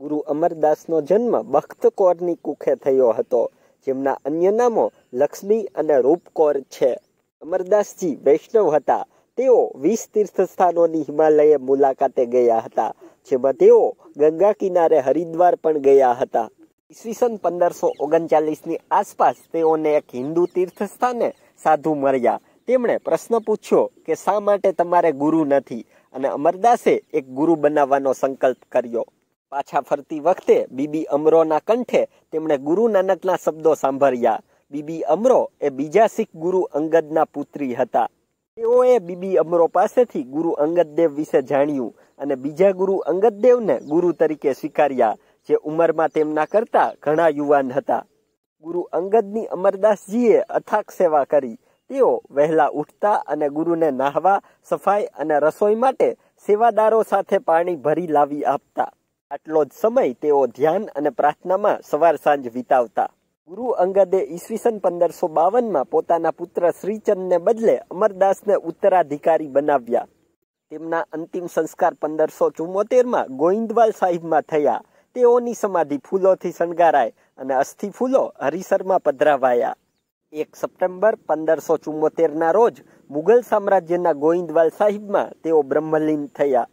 ગુરુ અમરદાસનો જન્મ બખ્તકોરની કુખે થયો હતો જેમના અન્ય નામો લક્ષ્મી અને રૂપકોર છે અમરદાસજી વૈષ્ણવ હતા તેઓ વીસ તીર્થસ્થાનોની હિમાલયે મુલાકાતે ગયા હતા જેમાં તેઓ ગંગા કિનારે હરિદ્વાર પણ ગયા હતા ઈસવીસન પંદરસો ઓગણચાલીસની આસપાસ તેઓને એક હિન્દુ તીર્થસ્થાને સાધુ મળ્યા તેમણે પ્રશ્ન પૂછ્યો કે શા માટે તમારે ગુરુ નથી અને અમરદાસે એક ગુરુ બનાવવાનો સંકલ્પ કર્યો પાછા ફરતી વખતે બીબી અમરોના કંઠે તેમણે ગુરુ નાનકના શબ્દો સાંભળ્યા બીબી અમરો એ બીજા શીખ ગુરુ અંગદના પુત્રી હતા તેઓએ બીબી અમરો પાસેથી ગુરુ અંગદદેવ વિશે જાણ્યું અને બીજા ગુરુ અંગદદેવને ગુરુ તરીકે સ્વીકાર્યા જે ઉંમરમાં તેમના કરતાં ઘણા યુવાન હતા ગુરુ અંગદની અમરદાસજીએ અથાક સેવા કરી તેઓ વહેલા ઉઠતા અને ગુરુને નાહવા સફાઈ અને રસોઈ માટે સેવાદારો સાથે પાણી ભરી લાવી આપતા આટલો જ સમય તેઓ ધ્યાન અને પ્રાર્થનામાં સવાર સાંજ વિતાવતા ગુરુ અંગદે ઈસવીસન પંદરસો બાવનમાં પોતાના પુત્ર શ્રીચંદને બદલે અમરદાસને ઉત્તરાધિકારી બનાવ્યા તેમના અંતિમ સંસ્કાર પંદરસો ચુમ્મોતેરમાં ગોવિંદવાલ સાહિબમાં થયા તેઓની સમાધિ ફૂલોથી શણગારાય અને અસ્થિ ફૂલો હરિસરમાં પધરાવાયા એક સપ્ટેમ્બર પંદરસો ચુમ્મોતેરના રોજ મુઘલ સામ્રાજ્યના ગોવિંદવાલ સાહિબમાં તેઓ બ્રહ્મલીન થયા